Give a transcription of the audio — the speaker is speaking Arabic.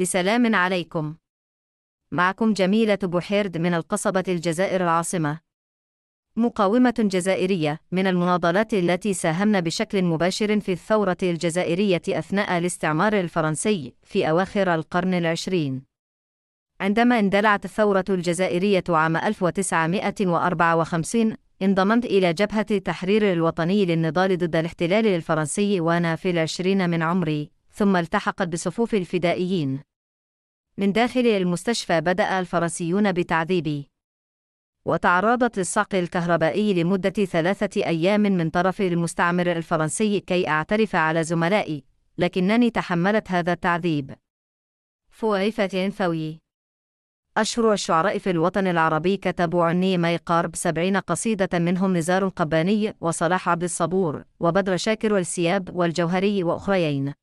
لسلام عليكم معكم جميلة بوحيرد من القصبة الجزائر العاصمة مقاومة جزائرية من المناضلات التي ساهمن بشكل مباشر في الثورة الجزائرية أثناء الاستعمار الفرنسي في أواخر القرن العشرين عندما اندلعت الثورة الجزائرية عام 1954 انضممت إلى جبهة التحرير الوطني للنضال ضد الاحتلال الفرنسي وأنا في العشرين من عمري ثم التحقت بصفوف الفدائيين من داخل المستشفى بدأ الفرنسيون بتعذيبي وتعرضت للصعق الكهربائي لمدة ثلاثة أيام من طرف المستعمر الفرنسي كي أعترف على زملائي لكنني تحملت هذا التعذيب فويفة ثوي أشهر الشعراء في الوطن العربي كتبوا عني ما يقارب سبعين قصيدة منهم نزار القباني وصلاح عبد الصبور وبدر شاكر والسياب والجوهري وأخرين